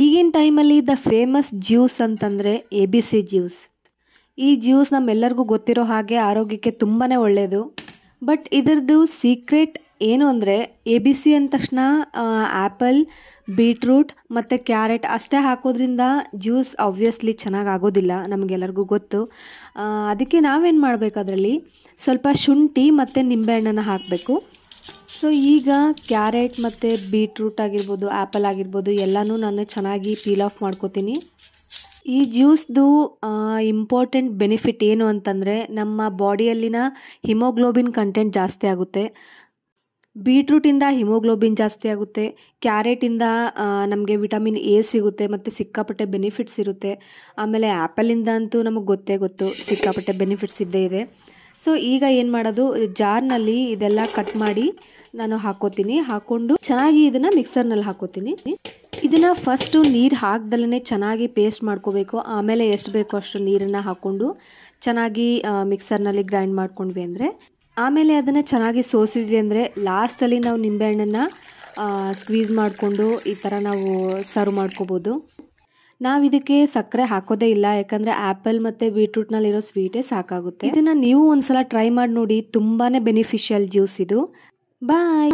ಈಗಿನ ಟೈಮಲ್ಲಿ the famous juice ಅಂತಂದರೆ ಎ ಬಿ ಸಿ ಜ್ಯೂಸ್ ಈ ಜ್ಯೂಸ್ ನಮ್ಮೆಲ್ಲರಿಗೂ ಗೊತ್ತಿರೋ ಹಾಗೆ ಆರೋಗ್ಯಕ್ಕೆ ತುಂಬಾ ಒಳ್ಳೆಯದು ಬಟ್ ಇದರದ್ದು ಸೀಕ್ರೆಟ್ ಏನು ಅಂದರೆ ಎ ಬಿ ಸಿ ಅಂದ ತಕ್ಷಣ ಆ್ಯಪಲ್ ಬೀಟ್ರೂಟ್ ಮತ್ತು ಕ್ಯಾರೆಟ್ ಅಷ್ಟೇ ಹಾಕೋದ್ರಿಂದ ಜ್ಯೂಸ್ ಆಬ್ವಿಯಸ್ಲಿ ಚೆನ್ನಾಗಿ ಆಗೋದಿಲ್ಲ ನಮಗೆಲ್ಲರಿಗೂ ಗೊತ್ತು ಅದಕ್ಕೆ ನಾವೇನು ಮಾಡಬೇಕು ಅದರಲ್ಲಿ ಸ್ವಲ್ಪ ಶುಂಠಿ ಮತ್ತು ನಿಂಬೆಹಣ್ಣನ್ನು ಹಾಕಬೇಕು ಸೊ ಈಗ ಕ್ಯಾರೆಟ್ ಮತ್ತು ಬೀಟ್ರೂಟ್ ಆಗಿರ್ಬೋದು ಆ್ಯಪಲ್ ಆಗಿರ್ಬೋದು ಎಲ್ಲನೂ ನಾನು ಚೆನ್ನಾಗಿ ಪೀಲ್ ಆಫ್ ಮಾಡ್ಕೋತೀನಿ ಈ ಜ್ಯೂಸ್ದು ಇಂಪಾರ್ಟೆಂಟ್ ಬೆನಿಫಿಟ್ ಏನು ಅಂತಂದರೆ ನಮ್ಮ ಬಾಡಿಯಲ್ಲಿನ ಹಿಮೋಗ್ಲೋಬಿನ್ ಕಂಟೆಂಟ್ ಜಾಸ್ತಿ ಆಗುತ್ತೆ ಬೀಟ್ರೂಟಿಂದ ಹಿಮೋಗ್ಲೋಬಿನ್ ಜಾಸ್ತಿ ಆಗುತ್ತೆ ಕ್ಯಾರೆಟಿಂದ ನಮಗೆ ವಿಟಮಿನ್ ಎ ಸಿಗುತ್ತೆ ಮತ್ತು ಸಿಕ್ಕಾಪಟ್ಟೆ ಬೆನಿಫಿಟ್ಸ್ ಇರುತ್ತೆ ಆಮೇಲೆ ಆ್ಯಪಲಿಂದ ಅಂತೂ ನಮಗೆ ಗೊತ್ತೇ ಗೊತ್ತು ಸಿಕ್ಕಾಪಟ್ಟೆ ಬೆನಿಫಿಟ್ಸ್ ಇದ್ದೇ ಇದೆ ಸೊ ಈಗ ಏನು ಮಾಡೋದು ಜಾರ್ನಲ್ಲಿ ಇದೆಲ್ಲ ಕಟ್ ಮಾಡಿ ನಾನು ಹಾಕೋತೀನಿ ಹಾಕೊಂಡು ಚೆನ್ನಾಗಿ ಇದನ್ನು ಮಿಕ್ಸರ್ನಲ್ಲಿ ಹಾಕೋತೀನಿ ಇದನ್ನು ಫಸ್ಟು ನೀರು ಹಾಕ್ದಲ್ಲೇ ಚೆನ್ನಾಗಿ ಪೇಸ್ಟ್ ಮಾಡ್ಕೋಬೇಕು ಆಮೇಲೆ ಎಷ್ಟು ಬೇಕೋ ಅಷ್ಟು ನೀರನ್ನು ಹಾಕ್ಕೊಂಡು ಚೆನ್ನಾಗಿ ಮಿಕ್ಸರ್ನಲ್ಲಿ ಗ್ರೈಂಡ್ ಮಾಡ್ಕೊಂಡ್ವಿ ಅಂದರೆ ಆಮೇಲೆ ಅದನ್ನು ಚೆನ್ನಾಗಿ ಸೋಸಿದ್ವಿ ಅಂದರೆ ಲಾಸ್ಟಲ್ಲಿ ನಾವು ನಿಂಬೆಹಣ್ಣನ್ನು ಸ್ಕ್ವೀಸ್ ಮಾಡಿಕೊಂಡು ಈ ಥರ ನಾವು ಸರ್ವ್ ಮಾಡ್ಕೋಬಹುದು ನಾವ್ ಇದಕ್ಕೆ ಸಕ್ಕರೆ ಹಾಕೋದೇ ಇಲ್ಲ ಯಾಕಂದ್ರೆ ಮತ್ತೆ ಬೀಟ್ರೂಟ್ ನಲ್ಲಿ ಇರೋ ಸ್ವೀಟೇ ಸಾಕಾಗುತ್ತೆ ಇದನ್ನ ನೀವು ಒಂದ್ಸಲ ಟ್ರೈ ಮಾಡಿ ನೋಡಿ ತುಂಬಾನೇ ಬೆನಿಫಿಷಿಯಲ್ ಜ್ಯೂಸ್ ಇದು ಬಾಯ್